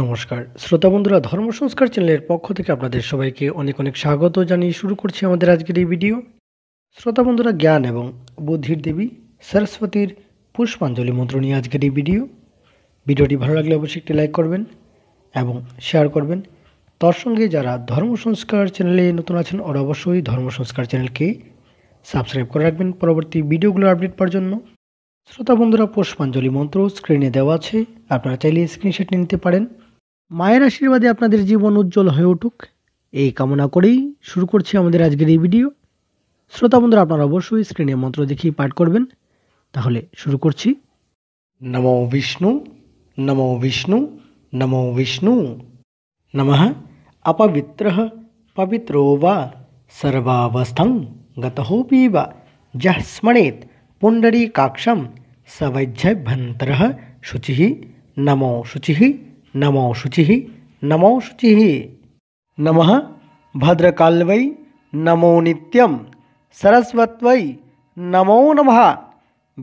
নমস্কার শ্রোতা বন্ধুরা ধর্ম সংস্কার চ্যানেলের পক্ষ থেকে আপনাদের সবাইকে অনেক অনেক স্বাগত জানিয়ে শুরু করছি আমাদের আজকের এই ভিডিও শ্রোতা বন্ধুরা জ্ঞান এবং বুদ্ধির দেবী সরস্বতীর পুষ্পাঞ্জলি মন্ত্র নিয়ে আজকের এই ভিডিও ভিডিওটি ভালো লাগলে অবশ্যই একটি লাইক করবেন এবং শেয়ার করবেন তার সঙ্গে যারা ধর্ম সংস্কার চ্যানেলে নতুন আছেন ওরা অবশ্যই ধর্ম সংস্কার চ্যানেলকে সাবস্ক্রাইব করে রাখবেন পরবর্তী ভিডিওগুলো আপডেট পাওয়ার জন্য শ্রোতা বন্ধুরা পুষ্পাঞ্জলি মন্ত্র স্ক্রিনে দেওয়া আছে আপনারা চাইলে স্ক্রিনশট নিতে পারেন মায়ের আশীর্বাদে আপনাদের জীবন উজ্জ্বল হয়ে উঠুক এই কামনা করেই শুরু করছি আমাদের আজকের এই ভিডিও শ্রোতা বন্ধুরা আপনারা অবশ্যই স্ক্রিনে মন্ত্র দেখেই পাঠ করবেন তাহলে শুরু করছি নম বিষ্ণু নম বিষ্ণু নম বিষ্ণু নম অপবিত্র পবিত্র বা সর্বাবস্থং গতহোপি বা যহ স্মরেত पुण्डरीकाक्षम भंतर शुचि नमो शुचि नमो शुचि नमो शुचि नम भद्रकाल्वै नमो नित्यम सरस्वत्वै नमो नमः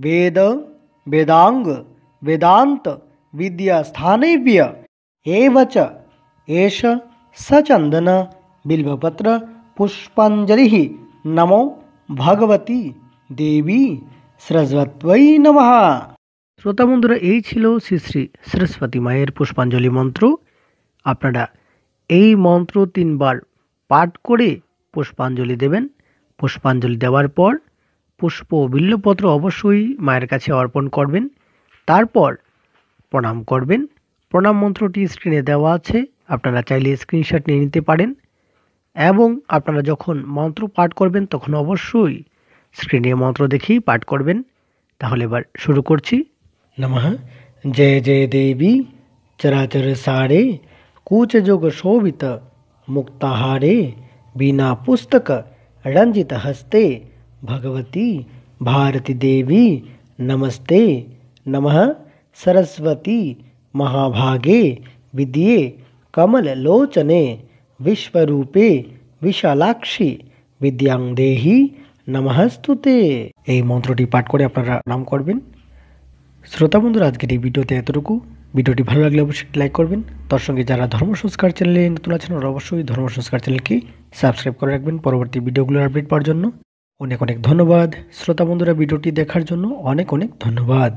वेद वेदांग वेदांत विद्यास्थानेभ्य एवच एष सचंदन बिल्वपत्र पुष्पाजलि नमो भगवती देवी সরস্বতী নম শ্রোতা বন্ধুরা এই ছিল শ্রী শ্রী সরস্বতী মায়ের পুষ্পাঞ্জলি মন্ত্র আপনারা এই মন্ত্র তিনবার পাঠ করে পুষ্পাঞ্জলি দেবেন পুষ্পাঞ্জলি দেওয়ার পর পুষ্প বিল্লপত্র অবশ্যই মায়ের কাছে অর্পণ করবেন তারপর প্রণাম করবেন প্রণাম মন্ত্রটি স্ক্রিনে দেওয়া আছে আপনারা চাইলে স্ক্রিনশট নিয়ে নিতে পারেন এবং আপনারা যখন মন্ত্র পাঠ করবেন তখন অবশ্যই स्क्रीन ये मंत्र देखिए पाठ करবেন তাহলে এবার শুরু করছি নমঃ জয় জয় দেবী চরাচর সারি কুচ जोग शोभित मुक्तहारे বিনা পুস্তক রঞ্জিত হস্তে ভগবতী ভারতী দেবী নমস্তে নমঃ সরস্বতী মহাভাগে বিদিয়ে কমল লোচনে বিশ্বরূপে বিশালাক্ষী विद्याং দেহি নামাহাস্তুতে এই মন্ত্রটি পাঠ করে আপনারা নাম করবেন শ্রোতা বন্ধুরা আজকের এই ভিডিওতে এতটুকু ভিডিওটি ভালো লাগলে অবশ্যই লাইক করবেন তার সঙ্গে যারা ধর্ম সংস্কার চ্যানেলে নতুন আছেন ওরা অবশ্যই ধর্ম সংস্কার চ্যানেলকে সাবস্ক্রাইব করে রাখবেন পরবর্তী ভিডিওগুলোর আপডেট পাওয়ার জন্য অনেক অনেক ধন্যবাদ শ্রোতা বন্ধুরা ভিডিওটি দেখার জন্য অনেক অনেক ধন্যবাদ